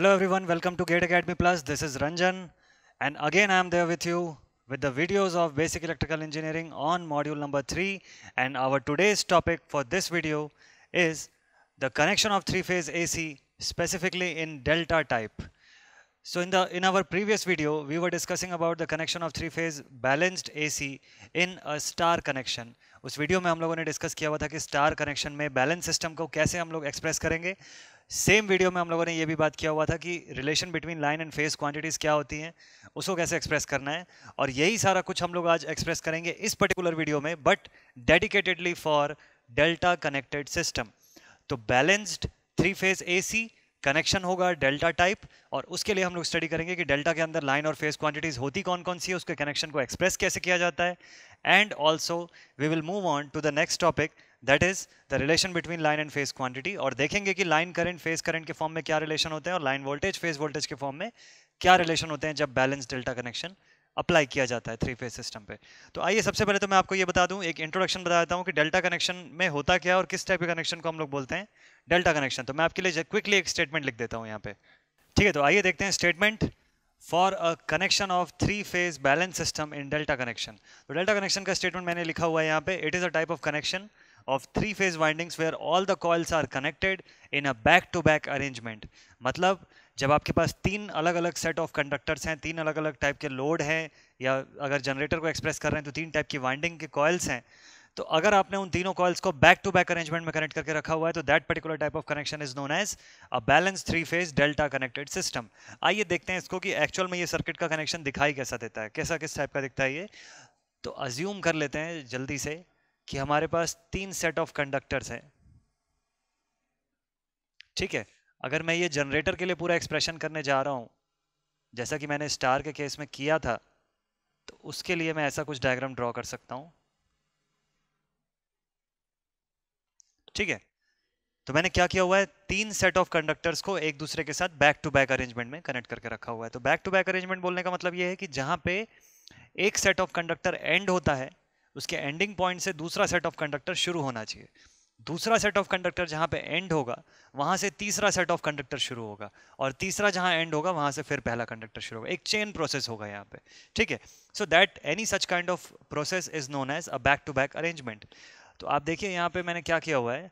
Hello everyone, welcome to Gate Academy Plus. This is Ranjan and again I am there with you with the videos of Basic Electrical Engineering on module number 3 and our today's topic for this video is the connection of three-phase AC specifically in delta type. So in the in our previous video we were discussing about the connection of three phase balanced AC in a star connection उस video में हम लोगों ने discuss किया हुआ था कि star connection में बैलेंस सिस्टम को कैसे हम लोग एक्सप्रेस करेंगे सेम वीडियो में हम लोगों ने ये भी बात किया हुआ था कि relation between line and phase quantities क्या होती हैं उसको कैसे एक्सप्रेस करना है और यही सारा कुछ हम लोग आज एक्सप्रेस करेंगे इस पर्टिकुलर वीडियो में but dedicatedly for delta connected system तो balanced three phase a connection होगा डेल्टा टाइप और उसके लिए हम लोग स्टडी करेंगे कि डेल्टा के अंदर लाइन और फेस क्वांटिटीज़ होती कौन कौन सी है उसके कनेक्शन को एक्सप्रेस कैसे किया जाता है and also we will move on to the next topic that is the relation between line and phase quantity और देखेंगे कि लाइन करंट फेज करंट के फॉर्म में क्या रिलेशन होते हैं और लाइन वोल्टेज फेज वोल्टेज के फॉर्म में क्या रिलेशन होते हैं जब बैलेंस डेल्टा कनेक्शन अप्लाई किया जाता है थ्री फेज सिस्टम पे तो आइए सबसे पहले तो मैं आपको ये बता दूं एक इंट्रोडक्शन बता देता हूँ कि डेल्टा कनेक्शन में होता क्या है और किस टाइप के कनेक्शन को हम लोग बोलते हैं डेल्टा कनेक्शन तो मैं आपके लिए क्विकली एक स्टेटमेंट लिख देता हूँ यहाँ पे ठीक है तो आइए देखते हैं statement for a connection of three phase balance system in delta connection तो डेल्टा कनेक्शन का स्टेटमेंट मैंने लिखा हुआ है यहाँ पे it is a type of connection of three phase windings where all the coils are connected in a back to back arrangement matlab मतलब, जब आपके पास तीन अलग अलग सेट ऑफ कंडक्टर्स हैं तीन अलग अलग टाइप के लोड हैं या अगर जनरेटर को एक्सप्रेस कर रहे हैं तो तीन टाइप की वाइंडिंग के कॉयल्स हैं तो अगर आपने उन तीनों कॉयल्स को बैक टू बैक अरेंजमेंट में कनेक्ट करके रखा हुआ है तो that particular type of connection is known as a balance three phase delta connected system आइए देखते हैं इसको कि एक्चुअल में ये सर्किट का कनेक्शन दिखाई कैसा देता है कैसा किस टाइप का दिखता है ये तो अज्यूम कर लेते हैं जल्दी से कि हमारे पास तीन सेट ऑफ कंडक्टर्स हैं ठीक है अगर मैं ये जनरेटर के लिए पूरा एक्सप्रेशन करने जा रहा हूँ जैसा कि मैंने स्टार के केस में किया था तो उसके लिए मैं ऐसा कुछ डायग्राम ड्रॉ कर सकता हूँ ठीक है तो मैंने क्या किया हुआ है तीन सेट ऑफ कंडक्टर्स को एक दूसरे के साथ बैक टू बैक अरेंजमेंट में कनेक्ट करके रखा हुआ है तो बैक टू बैक अरेंजमेंट बोलने का मतलब ये है कि जहाँ पे एक सेट ऑफ कंडक्टर एंड होता है उसके एंडिंग पॉइंट से दूसरा सेट ऑफ कंडक्टर शुरू होना चाहिए दूसरा सेट ऑफ कंडक्टर जहाँ पे एंड होगा वहाँ से तीसरा सेट ऑफ कंडक्टर शुरू होगा और तीसरा जहाँ एंड होगा वहाँ से फिर पहला कंडक्टर शुरू होगा एक चेन प्रोसेस होगा यहाँ पे ठीक है so that any such kind of process is known as a back to back arrangement तो आप देखिए यहाँ पे मैंने क्या किया हुआ है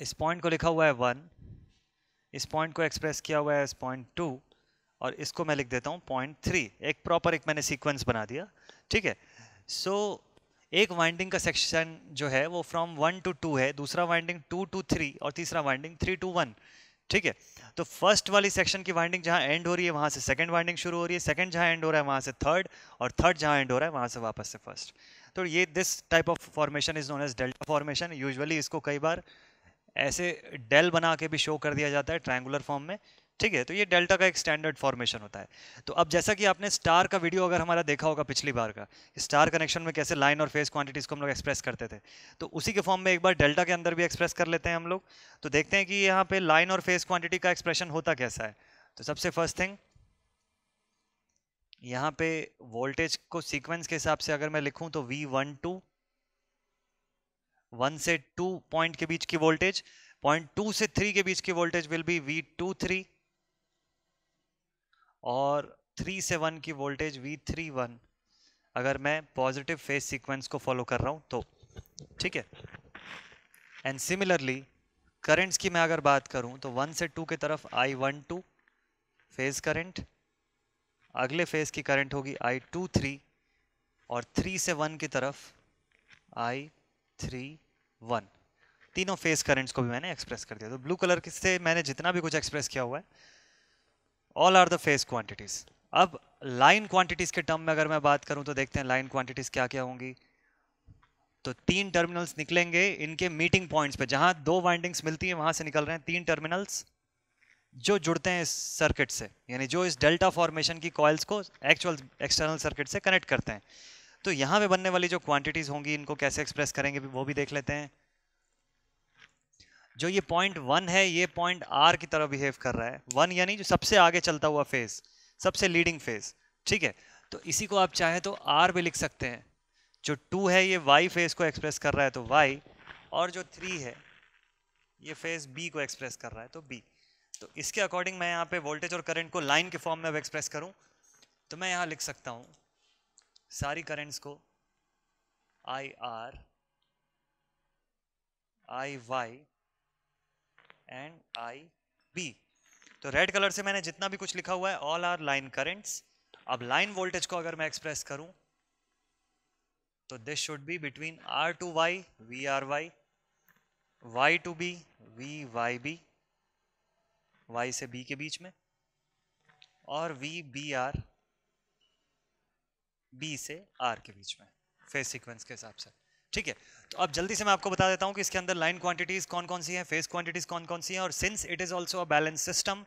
इस पॉइंट को लिखा हुआ है वन इस पॉइंट को एक्सप्रेस किया हुआ है इस पॉइंट टू और इसको मैं लिख देता हूँ पॉइंट थ्री एक प्रॉपर एक मैंने सीक्वेंस बना दिया ठीक है सो so, एक वाइंडिंग का सेक्शन जो है वो फ्रॉम वन टू टू है दूसरा वाइंडिंग टू टू थ्री और तीसरा वाइंडिंग थ्री टू वन ठीक है तो फर्स्ट वाली सेक्शन की वाइंडिंग जहाँ एंड हो रही है वहाँ से सेकंड वाइंडिंग शुरू हो रही है सेकंड जहाँ एंड हो रहा है वहाँ से थर्ड और थर्ड जहाँ एंड हो रहा है वहाँ से वापस से फर्स्ट तो ये this type of formation is known as delta formation usually इसको कई बार ऐसे डेल बना के भी शो कर दिया जाता है ट्रैंगुलर फॉर्म में ठीक है तो ये डेल्टा का एक स्टैंडर्ड फॉर्मेशन होता है तो अब जैसा कि आपने स्टार का वीडियो अगर हमारा देखा होगा पिछली बार का स्टार कनेक्शन में कैसे लाइन और फेस क्वांटिटीज़ को हम लोग एक्सप्रेस करते थे तो उसी के फॉर्म में एक बार डेल्टा के अंदर भी एक्सप्रेस कर लेते हैं हम लोग तो देखते हैं कि यहाँ पे लाइन और फेस क्वांटिटी का एक्सप्रेशन होता कैसा है तो सबसे फर्स्ट थिंग यहाँ पे वोल्टेज को सीक्वेंस के हिसाब से अगर मैं लिखूँ तो वी वन टू वन से टू पॉइंट के बीच की वोल्टेज पॉइंट टू से थ्री के बीच की voltage will be V two three और थ्री से वन की वोल्टेज वी थ्री वन अगर मैं पॉजिटिव फेज सीक्वेंस को फॉलो कर रहा हूँ तो ठीक है एंड सिमिलरली करेंट्स की मैं अगर बात करूँ तो वन से टू की तरफ I one two phase current अगले फेज की करंट होगी आई टू थ्री और थ्री से वन की तरफ आई थ्री वन तीनों फेज करंट्स को भी मैंने एक्सप्रेस कर दिया तो ब्लू कलर से मैंने जितना भी कुछ एक्सप्रेस किया हुआ है all are the phase quantities अब लाइन क्वांटिटीज के टर्म में अगर मैं बात करूं तो देखते हैं लाइन क्वांटिटीज क्या क्या होंगी तो तीन टर्मिनल्स निकलेंगे इनके मीटिंग पॉइंट्स पे जहां दो वाइंडिंग्स मिलती हैं वहां से निकल रहे हैं तीन टर्मिनल्स जो जुड़ते हैं इस सर्किट से यानी जो इस डेल्टा फॉर्मेशन की कॉयल्स को एक्चुअल एक्सटर्नल सर्किट से कनेक्ट करते हैं तो यहाँ पे बनने वाली जो क्वांटिटीज़ होंगी इनको कैसे एक्सप्रेस करेंगे वो भी देख लेते हैं जो ये पॉइंट वन है ये पॉइंट आर की तरह बिहेव कर रहा है वन यानी जो सबसे आगे चलता हुआ फेज सबसे लीडिंग फेज ठीक है तो इसी को आप चाहे तो आर भी लिख सकते हैं जो टू है ये वाई फेज को एक्सप्रेस कर रहा है तो वाई और जो थ्री है ये फेज बी को एक्सप्रेस कर रहा है तो बी तो इसके अकॉर्डिंग मैं यहाँ पे वोल्टेज और करंट को लाइन के फॉर्म में अब एक्सप्रेस करूँ तो मैं यहाँ लिख सकता हूँ सारी करेंट्स को I R I Y and I B तो रेड कलर से मैंने जितना भी कुछ लिखा हुआ है ऑल आर लाइन करेंट्स अब लाइन वोल्टेज को अगर मैं एक्सप्रेस करूं तो this should be between R to Y V R Y Y to B V Y B Y से बी के बीच में और वी बी आर बी से आर के बीच में फेस सीक्वेंस के हिसाब से ठीक है तो अब जल्दी से मैं आपको बता देता हूँ कि इसके अंदर लाइन क्वांटिटीज कौन कौन सी हैं फेस क्वांटिटीज कौन कौन सी हैं और since it is also a balance system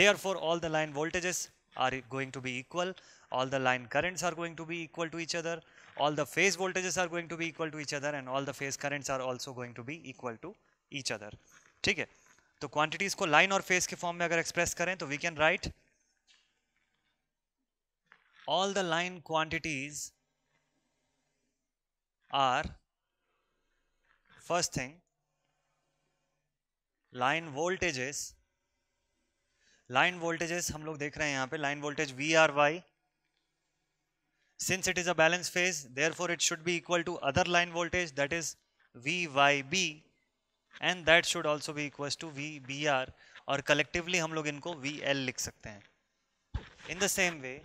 they all the line voltages are going to be equal all the line currents are going to be equal to each other all the phase voltages are going to be equal to each other and all the phase currents are also going to be equal to each other ठीक है तो quantities को line और face के form में अगर express करें तो we can write all the line quantities are First thing, line voltages line voltages हम लोग देख रहे हैं यहाँ पे line voltage V R Y since it is a balance phase therefore it should be equal to other line voltage that is V Y B and that should also be equal to V B R और collectively हम लोग इनको V L लिख सकते हैं in the same way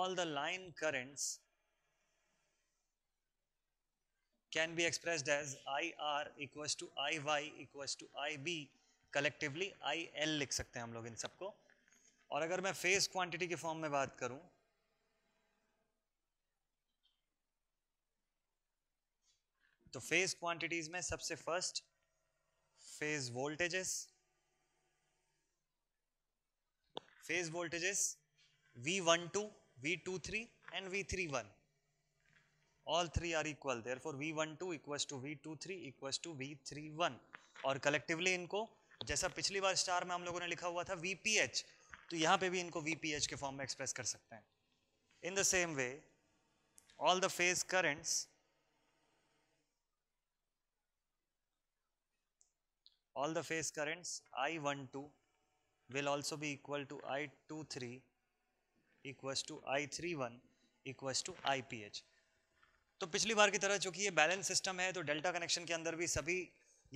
all the line currents can be expressed as R equals to Y equals to B collectively I L लिख सकते हैं हम लोग इन सबको और अगर मैं फेस क्वांटिटी के फॉर्म में बात करूं तो फेज क्वांटिटीज में सबसे first phase voltages phase voltages V12, V23 and V31 all three are equal therefore v12 equals to v23 equals to v31 or collectively inko jaisa pichli baar star mein hum logo ne likha hua tha vph to yahan pe bhi inko vph ke form mein express kar sakte hain in the same way all the phase currents all the phase currents I12 will also be equal to I23 equals to I31 equals to IPH. तो पिछली बार की तरह चूंकि ये balance system है तो delta connection के अंदर भी सभी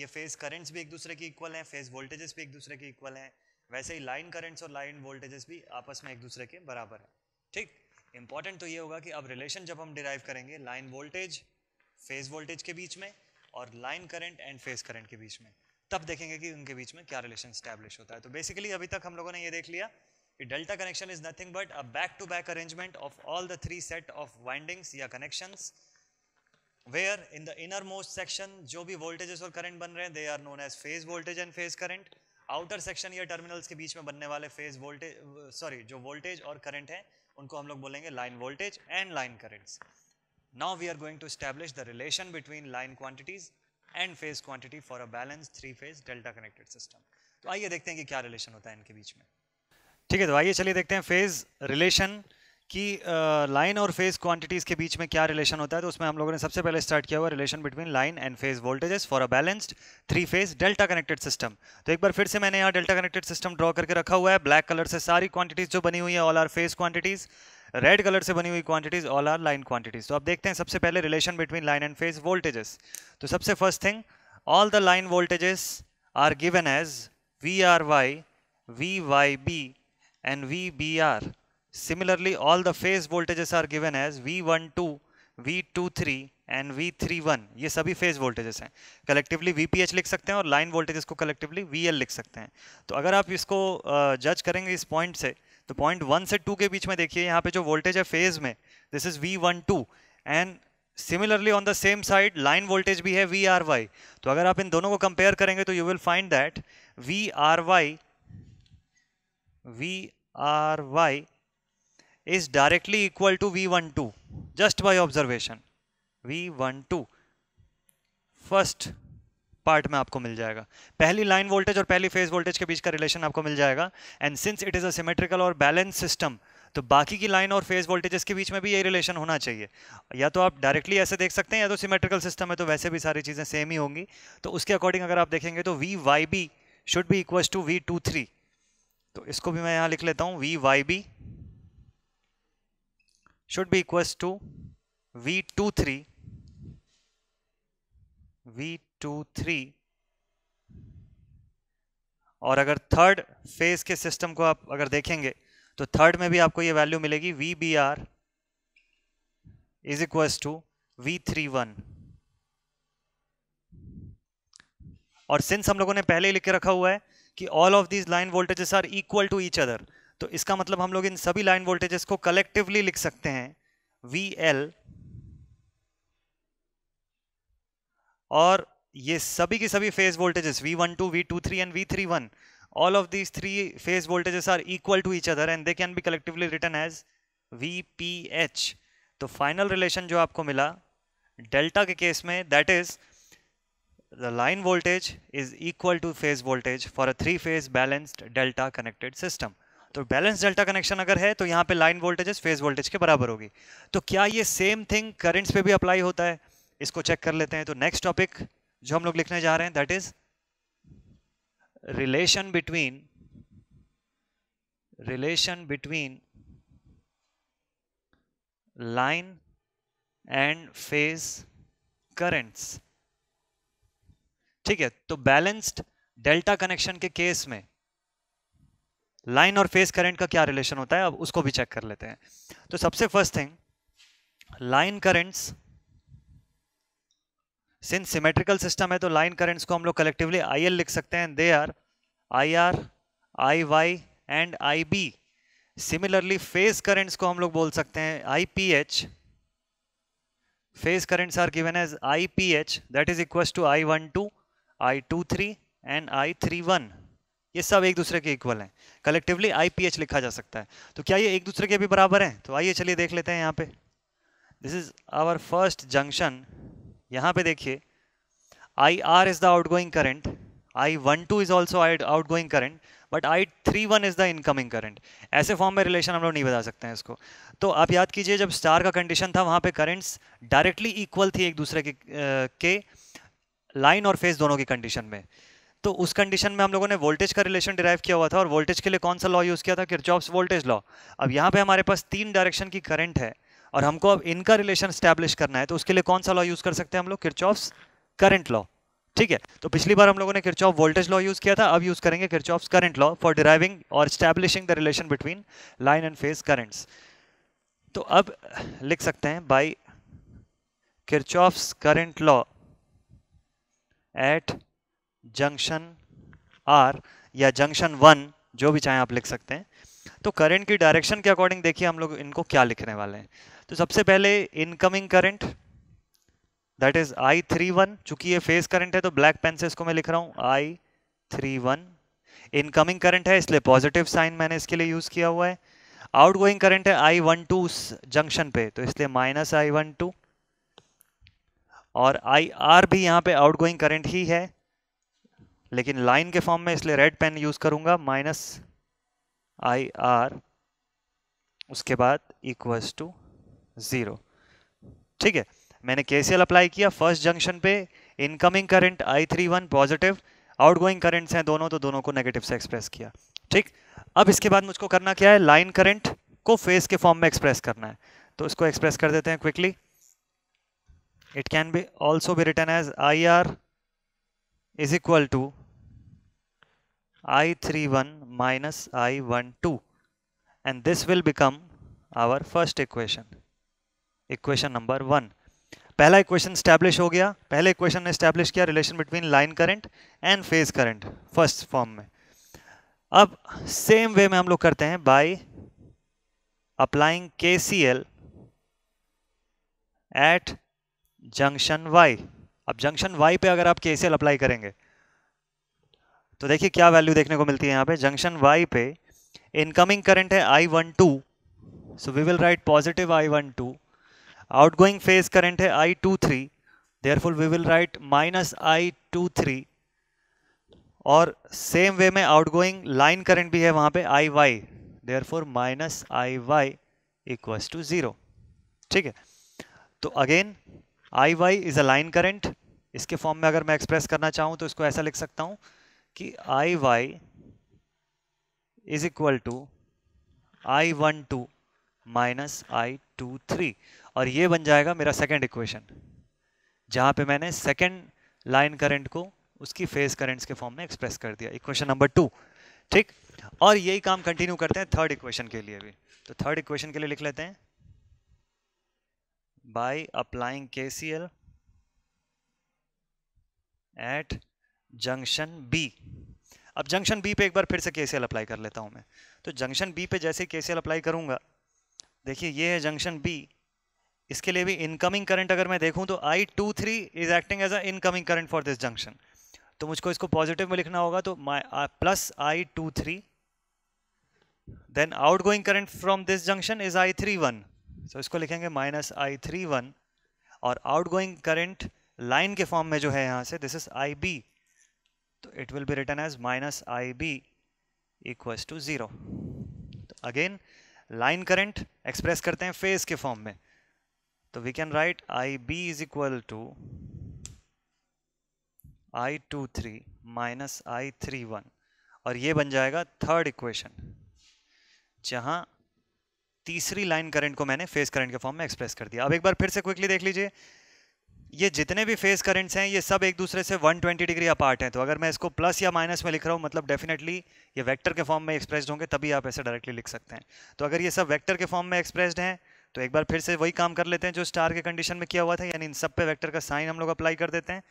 ये फेज करंट्स भी एक दूसरे के इक्वल हैं फेज वोल्टेजेस भी एक दूसरे के इक्वल हैं वैसे ही लाइन करंट्स और लाइन वोल्टेजेस भी आपस में एक दूसरे के बराबर हैं ठीक इंपॉर्टेंट तो ये होगा कि अब रिलेशन जब हम डिराइव करेंगे लाइन वोल्टेज फेज वोल्टेज के बीच में और line current and phase current के बीच में तब देखेंगे कि उनके बीच में क्या रिलेशन स्टैब्लिश होता है तो बेसिकली अभी तक हम लोगों ने ये देख लिया कि delta connection is nothing but a back to back arrangement of all the three set of windings या connections where in the innermost section जो भी वोल्टेजेस और करंट बन रहे हैं they are known as phase voltage and phase current outer section या terminals के बीच में बनने वाले फेज वोल्टेज सॉरी जो वोल्टेज और करंट है उनको हम लोग बोलेंगे line voltage and line currents now we are going to establish the relation between line quantities and phase quantity for a balance three phase delta connected system तो आइए देखते हैं कि क्या रिलेशन होता है इनके बीच में ठीक है तो आइए चलिए देखते हैं फेज रिलेशन कि लाइन और फेज क्वांटिटीज़ के बीच में क्या रिलेशन होता है तो उसमें हम लोगों ने सबसे पहले स्टार्ट किया हुआ relation between line and phase voltages for a balanced three phase delta connected system तो एक बार फिर से मैंने यहाँ डेल्टा कनेक्टेड सिस्टम ड्रॉ करके रखा हुआ है ब्लैक कलर से सारी क्वांटिटीज़ जो बनी हुई है all are phase quantities red colour से बनी हुई क्वांटिटीज़ ऑल आर लाइन क्वांटिटीज़ तो आप देखते हैं सबसे पहले relation between line and phase voltages तो सबसे first thing all the line voltages are given as V R Y V Y B and V B R Similarly, all the phase voltages are given as V12, V23 and V three one ये सभी phase voltages हैं collectively V P H लिख सकते हैं और line voltages को collectively V L लिख सकते हैं तो अगर आप इसको जज करेंगे इस पॉइंट से तो पॉइंट वन से टू के बीच में देखिए यहाँ पे जो वोल्टेज है फेज में this is V one two and similarly on the same side line voltage भी है वी आर वाई तो अगर आप इन दोनों को कंपेयर करेंगे तो you will find that V R Y V R Y is directly equal to V12 just by observation V12 first part में आपको मिल जाएगा पहली लाइन वोल्टेज और पहली फेज वोल्टेज के बीच का रिलेशन आपको मिल जाएगा and since it is a symmetrical और बैलेंस सिस्टम तो बाकी की लाइन और फेज वोल्टेजेस के बीच में भी यही रिलेशन होना चाहिए या तो आप डायरेक्टली ऐसे देख सकते हैं या तो सिमेट्रिकल सिस्टम है तो वैसे भी सारी चीज़ें सेम ही होंगी तो उसके अकॉर्डिंग अगर आप देखेंगे तो V Y B should be equal to V two three तो इसको भी मैं यहाँ लिख लेता हूँ V Y B should be equals to V23 V23 और अगर थर्ड फेज के सिस्टम को आप अगर देखेंगे तो थर्ड में भी आपको ये वैल्यू मिलेगी V B R is equals to V three one और सिंस हम लोगों ने पहले ही लिख के रखा हुआ है कि all of these line voltages are equal to each other तो इसका मतलब हम लोग इन सभी लाइन वोल्टेजेस को कलेक्टिवली लिख सकते हैं वी एल और ये सभी की सभी phase voltages V one two V two three and V three one all of these three phase voltages are equal to each other and they can be collectively written as V P H तो final relation जो आपको मिला delta के case में that is the line voltage is equal to phase voltage for a three phase balanced delta connected system तो balance delta connection अगर है तो यहाँ पे लाइन वोल्टेजेस फेज वोल्टेज के बराबर होगी तो क्या ये सेम थिंग करंट्स पे भी अप्लाई होता है इसको चेक कर लेते हैं तो नेक्स्ट टॉपिक जो हम लोग लिखने जा रहे हैं that is relation between relation between line and phase currents ठीक है तो बैलेंस्ड डेल्टा कनेक्शन के केस में लाइन और फेस करंट का क्या रिलेशन होता है अब उसको भी चेक कर लेते हैं तो सबसे first thing line currents since symmetrical system है तो लाइन करंट्स को हम लोग कलेक्टिवली आई लिख सकते हैं they are I R I Y and I B similarly phase currents को हम लोग बोल सकते हैं I P H phase currents are given as I P H that is equal to I one two I two three and I three one ये सब एक दूसरे के इक्वल हैं कलेक्टिवली आई लिखा जा सकता है तो क्या ये एक दूसरे के भी बराबर हैं तो आइए चलिए देख लेते हैं यहाँ पे this is our first junction यहाँ पे देखिए I R is the outgoing current I one two is also I outgoing current but I three one is the incoming current ऐसे फॉर्म में रिलेशन हम लोग नहीं बता सकते हैं इसको तो आप याद कीजिए जब स्टार का कंडीशन था वहाँ पे करेंट्स डायरेक्टली इक्वल थी एक दूसरे के, के लाइन और फेस दोनों की कंडीशन में तो उस कंडीशन में हम लोगों ने वोल्टेज का रिलेशन डिराइव किया हुआ था और वोल्टेज के लिए कौन सा लॉ यूज़ किया था किरचॉप्स वोल्टेज लॉ अब यहाँ पे हमारे पास तीन डायरेक्शन की करंट है और हमको अब इनका रिलेशन स्टैब्लिश करना है तो उसके लिए कौन सा लॉ यूज़ कर सकते हैं हम लोग किरचॉप्स करंट लॉ ठीक है तो पिछली बार हम लोगों ने किरचॉफ वोल्टेज लॉ यूज़ किया था अब यूज़ करेंगे Kirchhoff's current law for deriving और establishing the relation between line and phase currents तो अब लिख सकते हैं by Kirchhoff's current law at junction R या जंक्शन वन जो भी चाहें आप लिख सकते हैं तो करंट की डायरेक्शन के अकॉर्डिंग देखिए हम लोग इनको क्या लिखने वाले हैं तो सबसे पहले incoming current that is I three one चूंकि ये फेस करंट है तो ब्लैक पेन से इसको मैं लिख रहा हूं I three one incoming current है इसलिए पॉजिटिव साइन मैंने इसके लिए यूज़ किया हुआ है आउट गोइंग करंट है आई वन टू जंक्शन पे तो इसलिए माइनस आई वन टू और आई आर भी यहां पे आउट गोइंग करंट ही है लेकिन लाइन के फॉर्म में इसलिए रेड पेन यूज़ करूंगा माइनस आई आर उसके बाद इक्वल्स टू ज़ीरो ठीक है मैंने के अप्लाई किया फर्स्ट जंक्शन पे incoming current I three one positive outgoing currents हैं दोनों तो दोनों को नेगेटिव से एक्सप्रेस किया ठीक अब इसके बाद मुझको करना क्या है लाइन करंट को फेस के फॉर्म में एक्सप्रेस करना है तो इसको एक्सप्रेस कर देते हैं quickly it can be also be written as I R is equal to I three one minus I one two and this will become our first equation equation number one पहला equation establish हो गया पहले equation ने establish किया relation between line current and phase current first form में अब same way में हम लोग करते हैं by applying K C L at junction Y अब जंक्शन वाई पे अगर आप के अप्लाई करेंगे तो देखिए क्या वैल्यू देखने को मिलती है यहाँ पे जंक्शन वाई पे इनकमिंग करंट है I one two so we will write positive I one two outgoing phase current है I two three therefore we will write minus I two three और सेम वे में outgoing line current भी है वहाँ पे I Y four minus I Y equals to zero ठीक है तो again I Y is a line current इसके फॉर्म में अगर मैं एक्सप्रेस करना चाहूँ तो इसको ऐसा लिख सकता हूँ कि I Y is equal to I one two minus I two three और ये बन जाएगा मेरा सेकेंड इक्वेशन जहाँ पे मैंने सेकेंड लाइन करंट को उसकी फेज करंट्स के फॉर्म में एक्सप्रेस कर दिया इक्वेशन नंबर टू ठीक और यही काम कंटिन्यू करते हैं थर्ड इक्वेशन के लिए भी तो थर्ड इक्वेशन के लिए लिख लेते हैं by applying KCL at junction B. अब जंक्शन बी पे एक बार फिर से केसीएल अप्लाई कर लेता हूं मैं तो जंक्शन बी पे जैसे केसीएल अप्लाई करूंगा देखिए ये है जंक्शन बी इसके लिए भी इनकमिंग करंट अगर मैं देखूं तो I two three is acting as a incoming current for this junction तो मुझको इसको पॉजिटिव में लिखना होगा तो my plus I two three then outgoing current from this junction is I three one so so, इसको लिखेंगे minus I three one और आउट गोइंग करेंट लाइन के फॉर्म में जो है यहाँ से दिस इज आई बी तो it will be written as minus I B equals to zero तो अगेन लाइन करंट एक्सप्रेस करते हैं फेज के फॉर्म में तो we can write I B is equal to I two three minus I three one और ये बन जाएगा थर्ड इक्वेशन जहाँ तीसरी लाइन करंट को मैंने फेस करंट के फॉर्म में एक्सप्रेस कर दिया अब एक बार फिर से क्विकली देख लीजिए ये जितने भी फेस करंट्स हैं ये सब एक दूसरे से 120 डिग्री अपार्ट हैं तो अगर मैं इसको प्लस या माइनस में लिख रहा हूँ मतलब डेफिनेटली ये वेक्टर के फॉर्म में एक्सप्रेस्ड होंगे तभी आप ऐसे डायरेक्टली लिख सकते हैं तो अगर ये सब वेक्टर के फॉर्म में एक्सप्रेस्ड हैं तो एक बार फिर से वही काम कर लेते हैं जो स्टार के कंडीशन में किया हुआ था यानी इन सब पे वैक्टर का साइन हम लोग अप्लाई कर देते हैं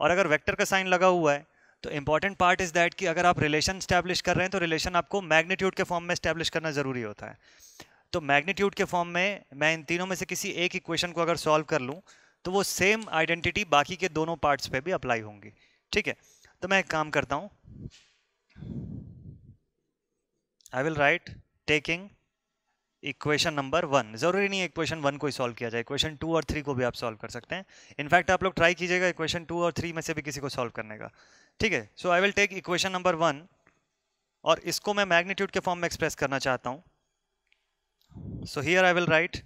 और अगर वैक्टर का साइन लगा हुआ है तो इंपॉर्टेंट पार्ट इज़ दैट कि अगर आप रिलेशन स्टैब्लिश कर रहे हैं तो रिलेशन आपको मैग्नीट्यूड के फॉर्म में स्टैब्लिश करना ज़रूरी होता है तो मैग्नीट्यूड के फॉर्म में मैं इन तीनों में से किसी एक इक्वेशन को अगर सॉल्व कर लूँ तो वो सेम आइडेंटिटी बाकी के दोनों पार्ट्स पे भी अप्लाई होंगी ठीक है तो मैं एक काम करता हूँ I will write taking equation number one जरूरी नहीं है इक्वेशन वन को ही सॉल्व किया जाए इक्वेशन टू और थ्री को भी आप सॉल्व कर सकते हैं इनफैक्ट आप लोग ट्राई कीजिएगा इक्वेशन टू और थ्री में से भी किसी को सॉल्व करने का ठीक है so I will take equation number one और इसको मैं मैग्नीट्यूड के फॉर्म में एक्सप्रेस करना चाहता हूँ so here I will write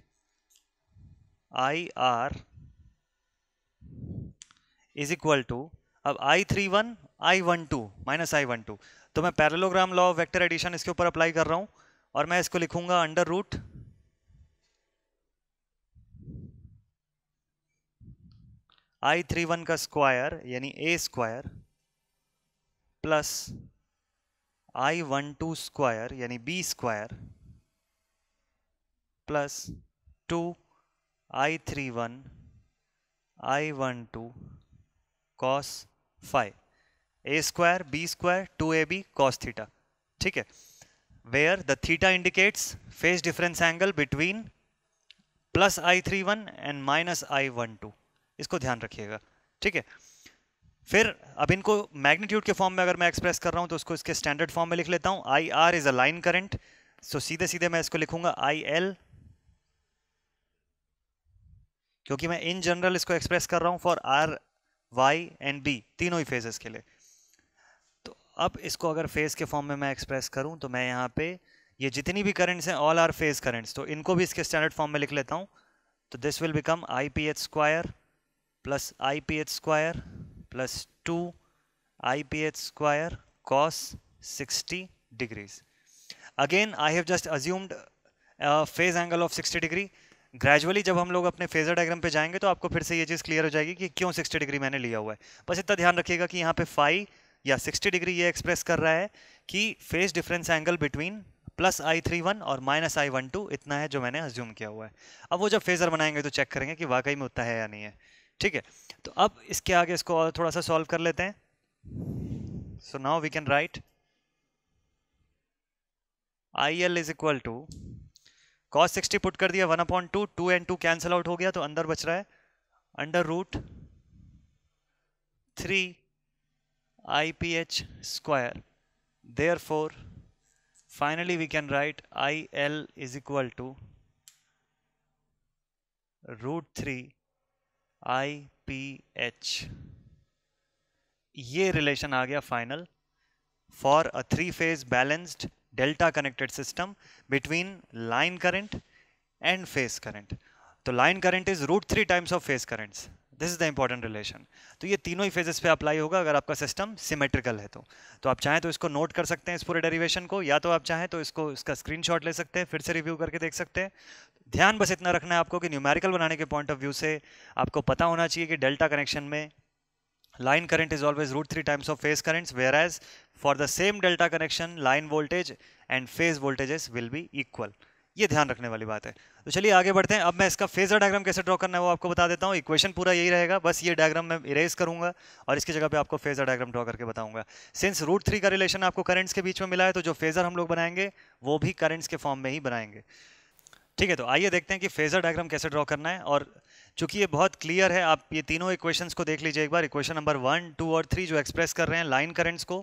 r is equal to अब I three one I one two minus I one two तो मैं पैरेलोग्राम लॉ वेक्टर एडिशन इसके ऊपर अप्लाई कर रहा हूं और मैं इसको लिखूंगा under root I three one का स्क्वायर यानी A square plus I one two square यानी B square plus two I three one I one two cos five A square B square two A B cos theta ठीक है where the theta indicates phase difference angle between plus I three one and minus I one two इसको ध्यान रखिएगा ठीक है फिर अब इनको मैग्नीट्यूड के फॉर्म में अगर मैं एक्सप्रेस कर रहा हूँ तो उसको इसके स्टैंडर्ड फॉर्म में लिख लेता हूँ I R is a line current so सीधे सीधे मैं इसको लिखूंगा आई एल क्योंकि मैं इन जनरल इसको एक्सप्रेस कर रहा हूँ for R Y and B तीनों ही फेजेस के लिए तो अब इसको अगर फेज के फॉर्म में मैं एक्सप्रेस करूँ तो मैं यहाँ पे ये जितनी भी करेंट्स हैं ऑल आर फेज करेंट्स तो इनको भी इसके स्टैंडर्ड फॉर्म में लिख लेता हूँ तो this will become I P H square plus I P H square plus two I P H square cos sixty degrees again I have just assumed phase angle of sixty degree gradually जब हम लोग अपने phasor diagram पे जाएंगे तो आपको फिर से ये चीज़ क्लियर हो जाएगी कि क्यों 60 डिग्री मैंने लिया हुआ है बस इतना ध्यान रखिएगा कि यहाँ पे फाइव या 60 डिग्री ये एक्सप्रेस कर रहा है कि phase difference angle between plus I three one और माइनस आई वन टू इतना है जो मैंने अज्यूम किया हुआ है अब वो जब फेजर बनाएंगे तो चेक करेंगे कि वाकई में उतना है या नहीं है ठीक है तो अब इसके आगे इसको और थोड़ा सा सॉल्व कर लेते हैं so now we can write I L is equal to cos sixty put कर दिया one upon two two and two cancel out हो गया तो अंदर बच रहा है under root three I P H square therefore write I L is equal to root three I P H ये रिलेशन आ गया final for a three phase balanced delta connected system between line current and phase current तो line current is root three times of phase currents this is the important relation तो ये तीनों ही phases पे apply होगा अगर आपका system symmetrical है तो तो आप चाहें तो इसको नोट कर सकते हैं इस पूरे डेरिवेशन को या तो आप चाहें तो इसको इसका स्क्रीनशॉट ले सकते हैं फिर से रिव्यू करके देख सकते हैं ध्यान बस इतना रखना है आपको कि न्यूमेरिकल बनाने के पॉइंट ऑफ व्यू से आपको पता होना चाहिए कि डेल्टा कनेक्शन में line current is always root 3 times of phase currents whereas for the same delta connection line voltage and phase voltages will be equal ये ध्यान रखने वाली बात है तो चलिए आगे बढ़ते हैं अब मैं इसका फेजर डायग्राम कैसे ड्रॉ करना है वो आपको बता देता हूँ इक्वेशन पूरा यही रहेगा बस ये डायग्राम मैं इरेज करूंगा और इसकी जगह पे आपको फेजर डायग्राम ड्रॉ करके बताऊंगा सिंस रूट थ्री का रिलेशन आपको करंट्स के बीच में मिला है तो जो फेजर हम लोग बनाएंगे वो भी करंट्स के फॉर्म में ही बनाएंगे ठीक है तो आइए देखते हैं कि फेजर डायग्राम कैसे ड्रॉ करना है और चूंकि ये बहुत क्लियर है आप ये तीनों इक्वेशन को देख लीजिए एक बार इक्वेशन नंबर वन टू और थ्री जो एक्सप्रेस कर रहे हैं लाइन करेंट्स को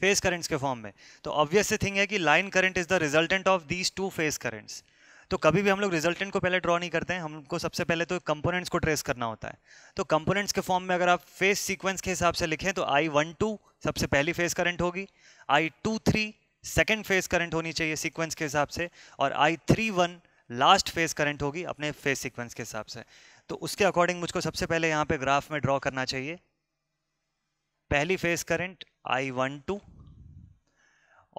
फेस करेंट्स के फॉर्म में तो ऑब्वियस थिंग है कि line current is the resultant of these two phase currents तो कभी भी हम लोग रिजल्टेंट को पहले ड्रॉ नहीं करते हैं हमको सबसे पहले तो कंपोनेंट्स को ट्रेस करना होता है तो कंपोनेंट्स के फॉर्म में अगर आप फेस सीक्वेंस के हिसाब से लिखें तो आई वन टू सबसे पहली फेस करंट होगी I two three second phase current होनी चाहिए सीक्वेंस के हिसाब से और I three one last phase current होगी अपने फेस सीक्वेंस के हिसाब से तो उसके अकॉर्डिंग मुझको सबसे पहले यहाँ पे ग्राफ में ड्रॉ करना चाहिए पहली phase current I one two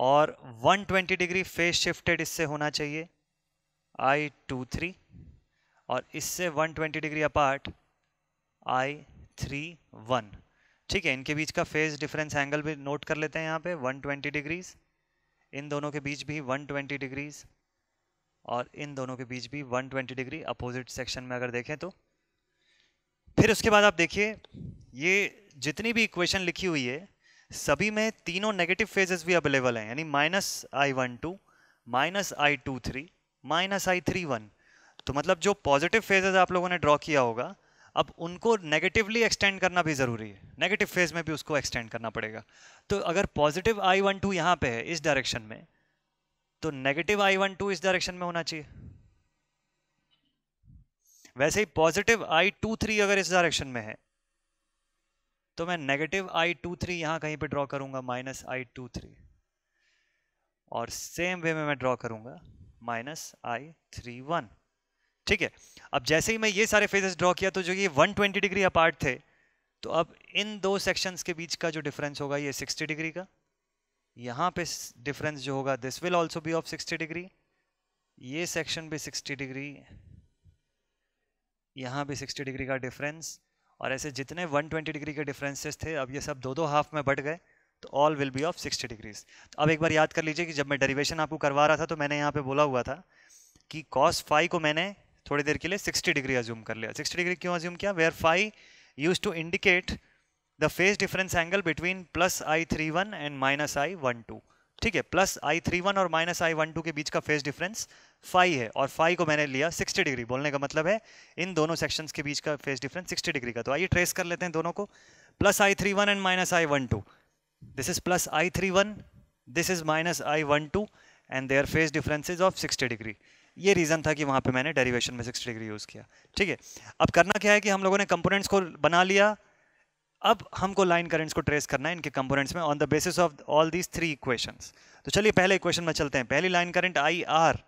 और 120 डिग्री फेज शिफ्टेड इससे होना चाहिए आई टू थ्री और इससे 120 degree apart I three one ठीक है इनके बीच का फेज डिफरेंस एंगल भी नोट कर लेते हैं यहाँ पे 120 डिग्रीज इन दोनों के बीच भी 120 डिग्रीज और इन दोनों के बीच भी 120 डिग्री अपोजिट सेक्शन में अगर देखें तो फिर उसके बाद आप देखिए ये जितनी भी इक्वेशन लिखी हुई है सभी में तीनों नेगेटिव फेजेस भी अवेलेबल हैं यानी minus I one two minus I two three minus I three one तो मतलब जो पॉजिटिव फेजेस आप लोगों ने ड्रॉ किया होगा अब उनको नेगेटिवली एक्सटेंड करना भी ज़रूरी है नेगेटिव फेज में भी उसको एक्सटेंड करना पड़ेगा तो अगर पॉजिटिव आई वन टू यहाँ पे है इस डायरेक्शन में तो नेगेटिव आई वन टू इस डायरेक्शन में होना चाहिए वैसे ही पॉजिटिव आई टू थ्री अगर इस डायरेक्शन में है तो मैं नेगेटिव आई टू थ्री यहां कहीं पे ड्रॉ करूंगा माइनस आई टू थ्री और सेम वे में मैं ड्रॉ करूंगा माइनस आई थ्री वन ठीक है अब जैसे ही मैं ये सारे फेजेस ड्रॉ किया तो जो ये 120 डिग्री अपार्ट थे तो अब इन दो सेक्शंस के बीच का जो डिफरेंस होगा ये 60 डिग्री का यहाँ पे डिफरेंस जो होगा this will also be of 60 degree ये सेक्शन भी 60 डिग्री यहाँ भी 60 डिग्री का डिफरेंस और ऐसे जितने 120 डिग्री के डिफरेंसेस थे अब ये सब दो दो हाफ में बढ़ गए तो all will be of 60 degrees तो अब एक बार याद कर लीजिए कि जब मैं डेरिवेशन आपको करवा रहा था तो मैंने यहाँ पे बोला हुआ था कि कॉस फाई को मैंने थोड़ी देर के लिए सिक्सटी डिग्री अज्यूम कर लिया सिक्सटी डिग्री क्यों अज्यूम किया where phi use to indicate the phase difference angle between plus I three one and minus I one two ठीक है प्लस आई थ्री वन और माइनस आई वन टू के बीच का फेज डिफरेंस फाइव है और five को मैंने लिया 60 डिग्री बोलने का मतलब है इन दोनों सेक्शंस के बीच का फेज डिफरेंस 60 डिग्री का तो आइए ट्रेस कर लेते हैं दोनों को plus I three one and minus I one two this is plus I three one this is minus I one two and their phase differences of sixty degree ये reason था कि वहाँ पे मैंने डेरिवेशन में 60 डिग्री यूज़ किया ठीक है अब करना क्या है कि हम लोगों ने कंपोनेंट्स को बना लिया अब हमको लाइन करंट्स को ट्रेस करना है इनके कंपोनेंट्स में on the basis of all these three equations तो चलिए पहले इक्वेशन में चलते हैं पहली line current I R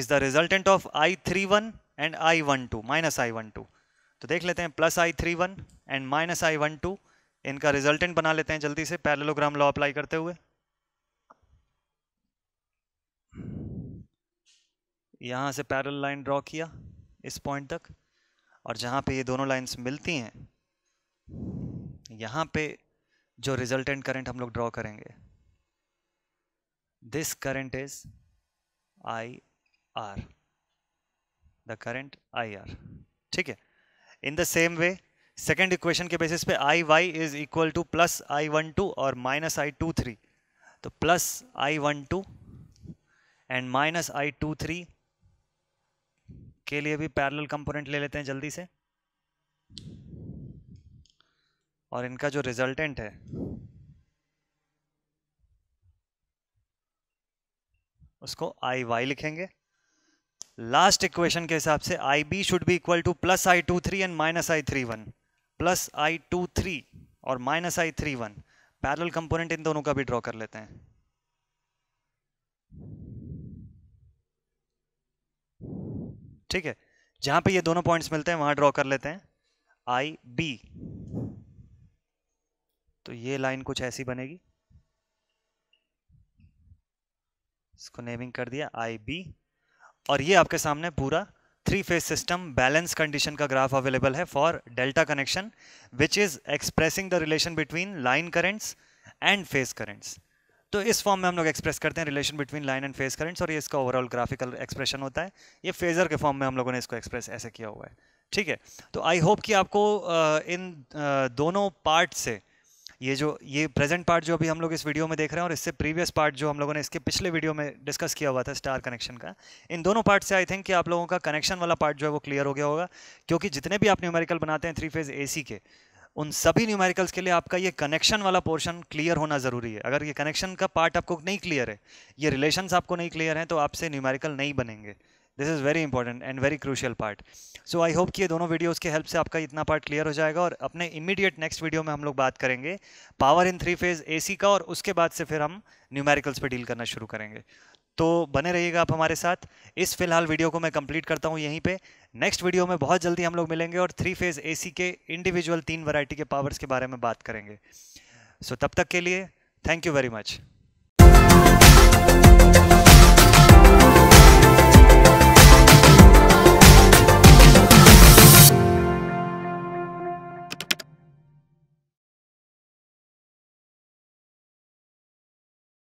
is the resultant of I three one and I one two minus I one two तो देख लेते हैं plus I three one and minus I one two इनका रिजल्टेंट बना लेते हैं जल्दी से पैरेलोग्राम लॉ अप्लाई करते हुए यहां से पैरल लाइन ड्रॉ किया इस पॉइंट तक और जहां पे ये दोनों लाइंस मिलती हैं यहां पे जो रिजल्टेंट करंट हम लोग ड्रॉ करेंगे this current is I R the current I R ठीक है in the same way second equation के बेसिस पे I Y is equal to plus I one two और माइनस आई टू थ्री तो plus I one two and minus I two three के लिए भी parallel component ले लेते हैं जल्दी से और इनका जो रिजल्टेंट है उसको आई वाई लिखेंगे लास्ट इक्वेशन के हिसाब से I B should be equal to plus I two three and minus I three one plus I two three और minus I three one parallel component इन दोनों का भी ड्रॉ कर लेते हैं ठीक है जहां पे ये दोनों पॉइंट्स मिलते हैं वहां ड्रॉ कर लेते हैं आई बी तो ये लाइन कुछ ऐसी बनेगी इसको नेमिंग कर दिया आई बी और ये आपके सामने पूरा three phase system balance condition का ग्राफ अवेलेबल है for delta connection which is expressing the relation between line currents and phase currents तो इस फॉर्म में हम लोग एक्सप्रेस करते हैं relation between line and phase currents और ये इसका ओवरऑल ग्राफिकल एक्सप्रेशन होता है ये फेजर के फॉर्म में हम लोगों ने इसको एक्सप्रेस ऐसे किया हुआ है ठीक है तो आई होप कि आपको uh, इन uh, दोनों पार्ट से ये जो ये प्रेजेंट पार्ट जो अभी हम लोग इस वीडियो में देख रहे हैं और इससे प्रीवियस पार्ट जो हम लोगों ने इसके पिछले वीडियो में डिस्कस किया हुआ था स्टार कनेक्शन का इन दोनों पार्ट से आई थिंक कि आप लोगों का कनेक्शन वाला पार्ट जो है वो क्लियर हो गया होगा क्योंकि जितने भी आप न्यूमेरिकल बनाते हैं थ्री फेज ए के उन सभी न्यूमेरिकल्स के लिए आपका ये कनेक्शन वाला पोर्शन क्लियर होना ज़रूरी है अगर ये कनेक्शन का पार्ट आपको नहीं क्लियर है ये रिलेशन आपको नहीं क्लियर हैं तो आपसे न्यूमेरिकल नहीं बनेंगे this is very important and very crucial part so I hope कि ये दोनों वीडियोज़ के हेल्प से आपका इतना पार्ट क्लियर हो जाएगा और अपने इमीडिएट नेक्स्ट वीडियो में हम लोग बात करेंगे power in three phase C का और उसके बाद से फिर हम न्यूमेरिकल्स पर डील करना शुरू करेंगे तो बने रहिएगा आप हमारे साथ इस फिलहाल वीडियो को मैं कंप्लीट करता हूँ यहीं पे नेक्स्ट वीडियो में बहुत जल्दी हम लोग मिलेंगे और थ्री फेज़ एसी के इंडिविजुअल तीन वैरायटी के पावर्स के बारे में बात करेंगे सो so, तब तक के लिए थैंक यू वेरी मच